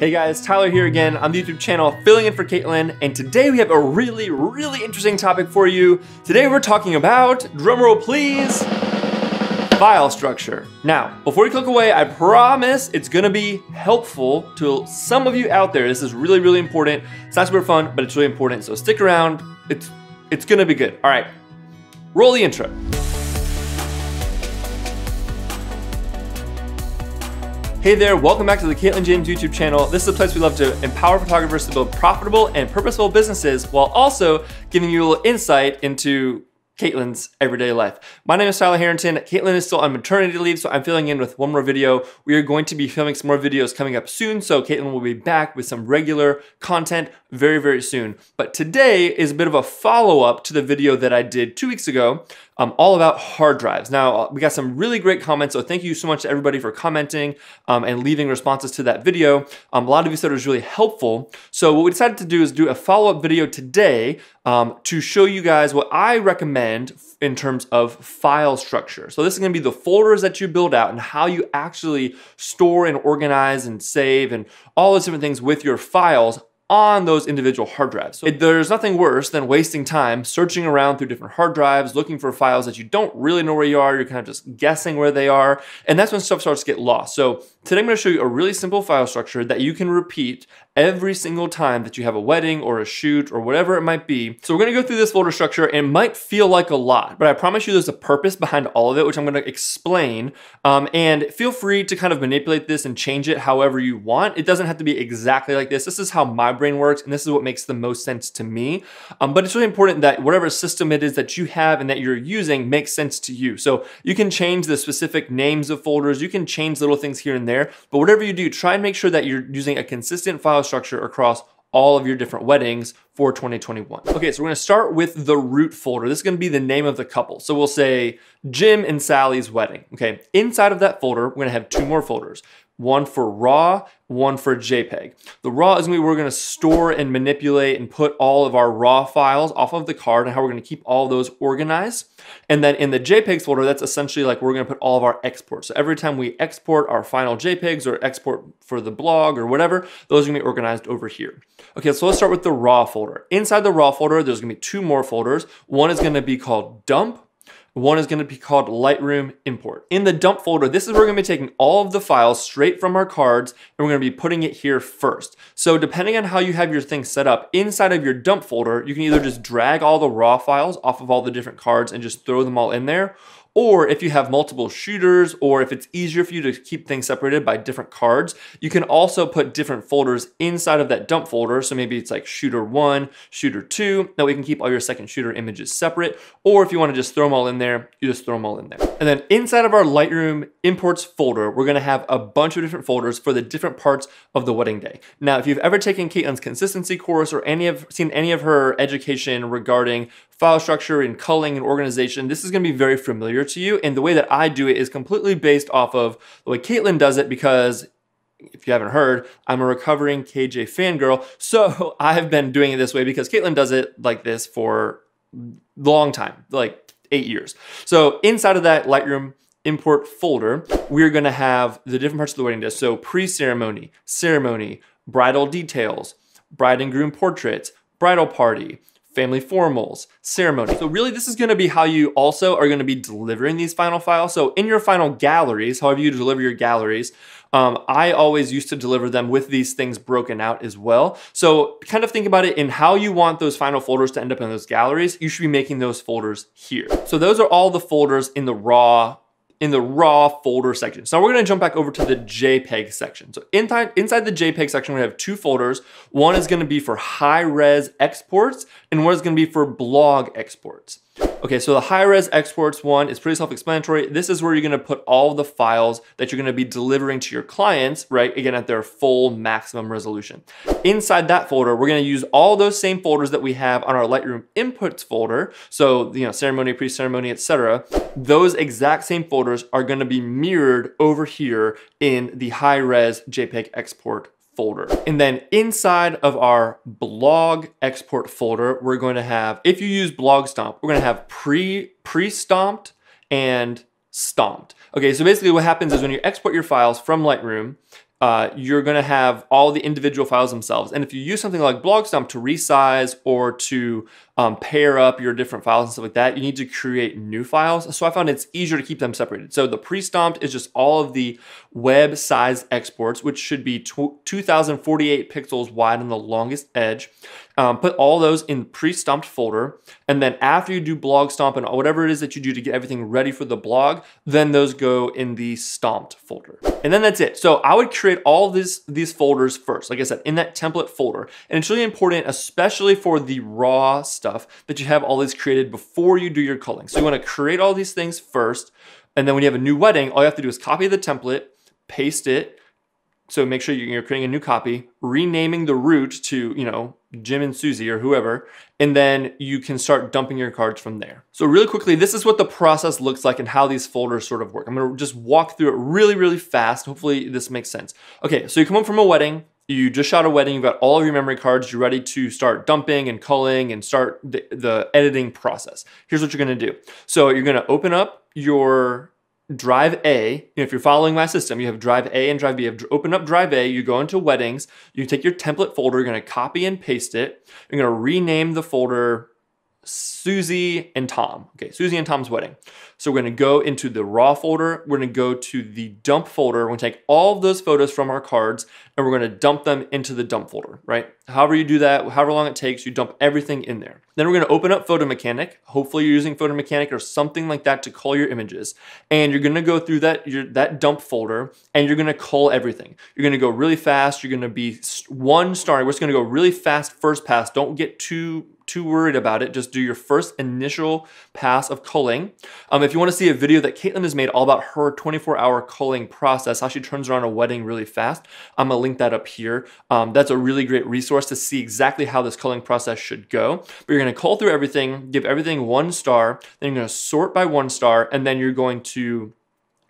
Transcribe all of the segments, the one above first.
Hey guys, Tyler here again on the YouTube channel, filling in for Caitlin, and today we have a really, really interesting topic for you. Today we're talking about, drumroll please, file structure. Now, before you click away, I promise it's gonna be helpful to some of you out there. This is really, really important. It's not super fun, but it's really important, so stick around. It's, it's gonna be good. All right, roll the intro. Hey there, welcome back to the Caitlin James YouTube channel. This is a place we love to empower photographers to build profitable and purposeful businesses while also giving you a little insight into Caitlin's everyday life. My name is Tyler Harrington. Caitlin is still on maternity leave, so I'm filling in with one more video. We are going to be filming some more videos coming up soon, so Caitlin will be back with some regular content very, very soon. But today is a bit of a follow-up to the video that I did two weeks ago um, all about hard drives. Now, uh, we got some really great comments, so thank you so much to everybody for commenting um, and leaving responses to that video. Um, a lot of you said it was really helpful. So what we decided to do is do a follow-up video today um, to show you guys what I recommend in terms of file structure. So this is gonna be the folders that you build out and how you actually store and organize and save and all those different things with your files on those individual hard drives. So it, there's nothing worse than wasting time searching around through different hard drives, looking for files that you don't really know where you are, you're kind of just guessing where they are, and that's when stuff starts to get lost. So today I'm gonna to show you a really simple file structure that you can repeat every single time that you have a wedding or a shoot or whatever it might be. So we're gonna go through this folder structure and it might feel like a lot, but I promise you there's a purpose behind all of it, which I'm gonna explain. Um, and feel free to kind of manipulate this and change it however you want. It doesn't have to be exactly like this. This is how my brain works and this is what makes the most sense to me. Um, but it's really important that whatever system it is that you have and that you're using makes sense to you. So you can change the specific names of folders, you can change little things here and there, but whatever you do, try and make sure that you're using a consistent file structure across all of your different weddings for 2021. Okay, so we're gonna start with the root folder. This is gonna be the name of the couple. So we'll say Jim and Sally's wedding. Okay, inside of that folder, we're gonna have two more folders one for RAW, one for JPEG. The RAW is we're gonna store and manipulate and put all of our RAW files off of the card and how we're gonna keep all those organized. And then in the JPEGs folder, that's essentially like we're gonna put all of our exports. So every time we export our final JPEGs or export for the blog or whatever, those are gonna be organized over here. Okay, so let's start with the RAW folder. Inside the RAW folder, there's gonna be two more folders. One is gonna be called dump one is gonna be called Lightroom Import. In the dump folder, this is where we're gonna be taking all of the files straight from our cards and we're gonna be putting it here first. So depending on how you have your thing set up, inside of your dump folder, you can either just drag all the raw files off of all the different cards and just throw them all in there, or if you have multiple shooters or if it's easier for you to keep things separated by different cards, you can also put different folders inside of that dump folder. So maybe it's like shooter one, shooter two. That we can keep all your second shooter images separate. Or if you wanna just throw them all in there, you just throw them all in there. And then inside of our Lightroom imports folder, we're gonna have a bunch of different folders for the different parts of the wedding day. Now, if you've ever taken Caitlin's consistency course or any of seen any of her education regarding file structure and culling and organization, this is gonna be very familiar to you. And the way that I do it is completely based off of the way Caitlin does it because if you haven't heard, I'm a recovering KJ fangirl. So I have been doing it this way because Caitlin does it like this for a long time, like eight years. So inside of that Lightroom import folder, we're gonna have the different parts of the wedding day. So pre-ceremony, ceremony, bridal details, bride and groom portraits, bridal party, family formals, ceremony. So really this is gonna be how you also are gonna be delivering these final files. So in your final galleries, however you deliver your galleries, um, I always used to deliver them with these things broken out as well. So kind of think about it in how you want those final folders to end up in those galleries, you should be making those folders here. So those are all the folders in the raw in the raw folder section. So now we're gonna jump back over to the JPEG section. So inside, inside the JPEG section, we have two folders. One is gonna be for high res exports and one is gonna be for blog exports. Okay, so the high-res exports one is pretty self-explanatory. This is where you're gonna put all the files that you're gonna be delivering to your clients, right, again, at their full maximum resolution. Inside that folder, we're gonna use all those same folders that we have on our Lightroom inputs folder, so, you know, ceremony, pre-ceremony, etc. Those exact same folders are gonna be mirrored over here in the high-res JPEG export folder. And then inside of our blog export folder, we're going to have, if you use blog stomp, we're going to have pre, pre-stomped and stomped. Okay, so basically what happens is when you export your files from Lightroom, uh, you're going to have all the individual files themselves. And if you use something like Blog Stomp to resize or to um, pair up your different files and stuff like that, you need to create new files. So I found it's easier to keep them separated. So the pre-stomped is just all of the web size exports, which should be 2048 pixels wide on the longest edge. Um, put all those in pre-stomped folder. And then after you do blog stomp and whatever it is that you do to get everything ready for the blog, then those go in the stomped folder. And then that's it. So I would create all these, these folders first, like I said, in that template folder. And it's really important, especially for the raw stuff stuff that you have all these created before you do your culling. So you wanna create all these things first, and then when you have a new wedding, all you have to do is copy the template, paste it, so make sure you're creating a new copy, renaming the root to, you know, Jim and Susie or whoever, and then you can start dumping your cards from there. So really quickly, this is what the process looks like and how these folders sort of work. I'm gonna just walk through it really, really fast. Hopefully this makes sense. Okay, so you come home from a wedding, you just shot a wedding, you've got all of your memory cards, you're ready to start dumping and culling and start the, the editing process. Here's what you're gonna do. So you're gonna open up your drive A, if you're following my system, you have drive A and drive B. You have open up drive A, you go into weddings, you take your template folder, you're gonna copy and paste it, you're gonna rename the folder Susie and Tom. Okay, Susie and Tom's wedding. So we're gonna go into the raw folder, we're gonna go to the dump folder, we're gonna take all of those photos from our cards and we're gonna dump them into the dump folder, right? However you do that, however long it takes, you dump everything in there. Then we're gonna open up Photo Mechanic. Hopefully you're using Photo Mechanic or something like that to cull your images. And you're gonna go through that, your, that dump folder and you're gonna cull everything. You're gonna go really fast, you're gonna be one star, we're just gonna go really fast first pass. Don't get too too worried about it, just do your first initial pass of culling. Um, if you wanna see a video that Caitlin has made all about her 24 hour culling process, how she turns around a wedding really fast, I'm gonna link that up here. Um, that's a really great resource to see exactly how this culling process should go. But you're gonna cull through everything, give everything one star, then you're gonna sort by one star, and then you're going to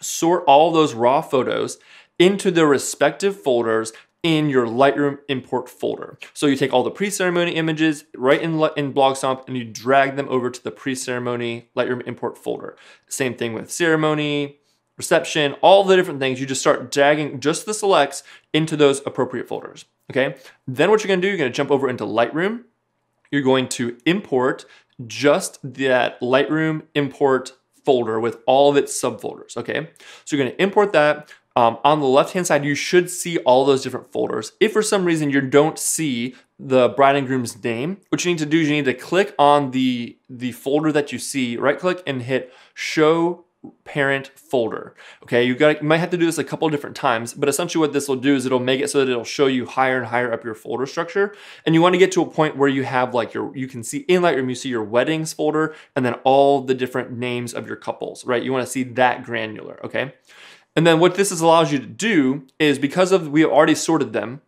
sort all those raw photos into their respective folders in your Lightroom import folder. So you take all the pre-ceremony images right in, in Blogstomp and you drag them over to the pre-ceremony Lightroom import folder. Same thing with ceremony, reception, all the different things. You just start dragging just the selects into those appropriate folders, okay? Then what you're gonna do, you're gonna jump over into Lightroom. You're going to import just that Lightroom import folder with all of its subfolders, okay? So you're gonna import that um, on the left-hand side, you should see all those different folders. If for some reason you don't see the bride and groom's name, what you need to do is you need to click on the, the folder that you see, right-click and hit Show Parent Folder. Okay, you, got, you might have to do this a couple different times, but essentially what this will do is it'll make it so that it'll show you higher and higher up your folder structure. And you wanna get to a point where you have like your, you can see in Lightroom, you see your weddings folder and then all the different names of your couples, right? You wanna see that granular, okay? And then what this allows you to do is because of we have already sorted them,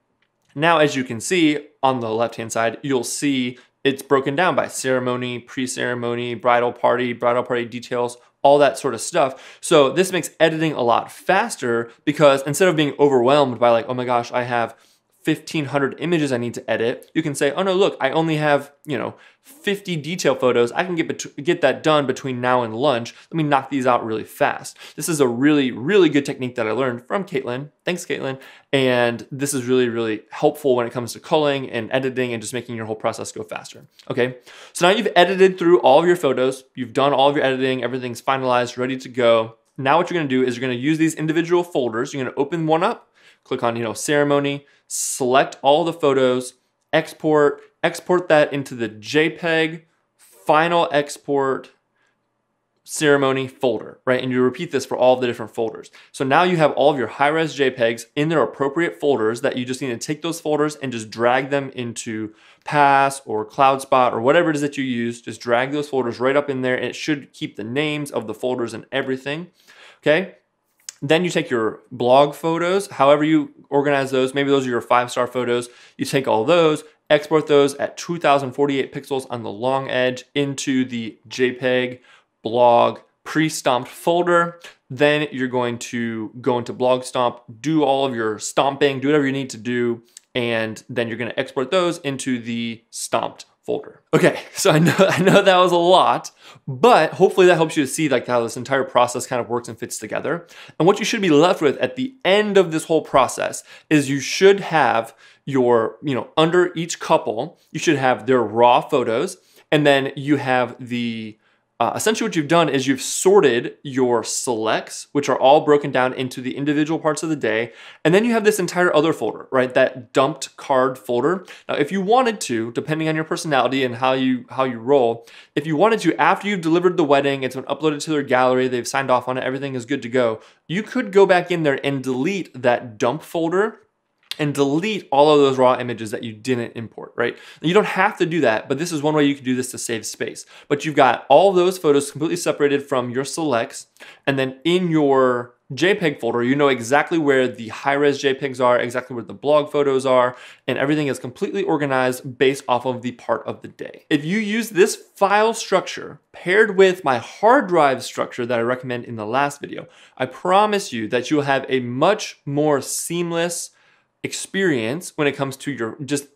now as you can see on the left-hand side, you'll see it's broken down by ceremony, pre-ceremony, bridal party, bridal party details, all that sort of stuff. So this makes editing a lot faster because instead of being overwhelmed by like, oh my gosh, I have – 1500 images I need to edit, you can say, oh no, look, I only have, you know, 50 detail photos. I can get, get that done between now and lunch. Let me knock these out really fast. This is a really, really good technique that I learned from Caitlin. Thanks, Caitlin. And this is really, really helpful when it comes to culling and editing and just making your whole process go faster. Okay. So now you've edited through all of your photos. You've done all of your editing. Everything's finalized, ready to go. Now what you're going to do is you're going to use these individual folders. You're going to open one up, click on, you know, ceremony, select all the photos, export, export that into the JPEG final export ceremony folder, right? And you repeat this for all the different folders. So now you have all of your high-res JPEGs in their appropriate folders that you just need to take those folders and just drag them into Pass or CloudSpot or whatever it is that you use. Just drag those folders right up in there and it should keep the names of the folders and everything, okay? Then you take your blog photos, however you organize those. Maybe those are your five star photos. You take all those, export those at 2048 pixels on the long edge into the JPEG blog pre-stomped folder. Then you're going to go into blog stomp, do all of your stomping, do whatever you need to do, and then you're gonna export those into the stomped folder. Okay, so I know, I know that was a lot, but hopefully that helps you to see like how this entire process kind of works and fits together. And what you should be left with at the end of this whole process is you should have your, you know, under each couple, you should have their raw photos, and then you have the uh, essentially what you've done is you've sorted your selects, which are all broken down into the individual parts of the day. And then you have this entire other folder, right? That dumped card folder. Now, if you wanted to, depending on your personality and how you, how you roll, if you wanted to, after you've delivered the wedding, it's been uploaded to their gallery, they've signed off on it, everything is good to go. You could go back in there and delete that dump folder and delete all of those raw images that you didn't import, right? You don't have to do that, but this is one way you can do this to save space. But you've got all those photos completely separated from your selects, and then in your JPEG folder, you know exactly where the high-res JPEGs are, exactly where the blog photos are, and everything is completely organized based off of the part of the day. If you use this file structure paired with my hard drive structure that I recommend in the last video, I promise you that you'll have a much more seamless experience when it comes to your just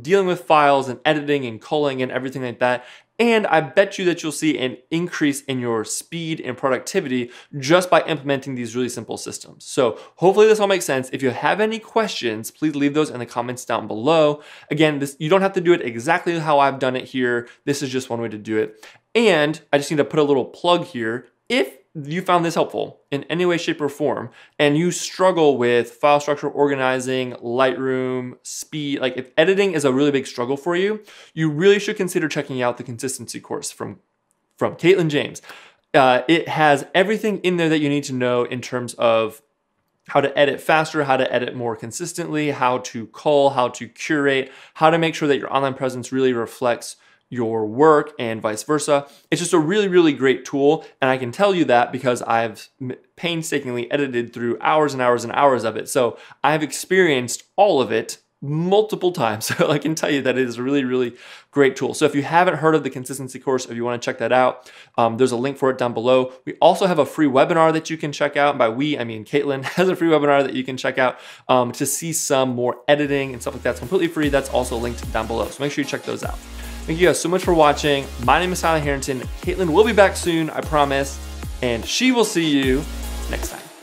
dealing with files and editing and culling and everything like that. And I bet you that you'll see an increase in your speed and productivity just by implementing these really simple systems. So hopefully this all makes sense. If you have any questions, please leave those in the comments down below. Again, this, you don't have to do it exactly how I've done it here. This is just one way to do it. And I just need to put a little plug here. If you found this helpful in any way, shape, or form, and you struggle with file structure organizing, Lightroom, speed, like if editing is a really big struggle for you, you really should consider checking out the consistency course from, from Caitlin James. Uh, it has everything in there that you need to know in terms of how to edit faster, how to edit more consistently, how to cull, how to curate, how to make sure that your online presence really reflects your work and vice versa. It's just a really, really great tool. And I can tell you that because I've painstakingly edited through hours and hours and hours of it. So I've experienced all of it multiple times. So I can tell you that it is a really, really great tool. So if you haven't heard of the consistency course, if you want to check that out, um, there's a link for it down below. We also have a free webinar that you can check out. by we, I mean Caitlin has a free webinar that you can check out um, to see some more editing and stuff like that. It's completely free. That's also linked down below. So make sure you check those out. Thank you guys so much for watching. My name is Tyler Harrington. Caitlin will be back soon, I promise. And she will see you next time.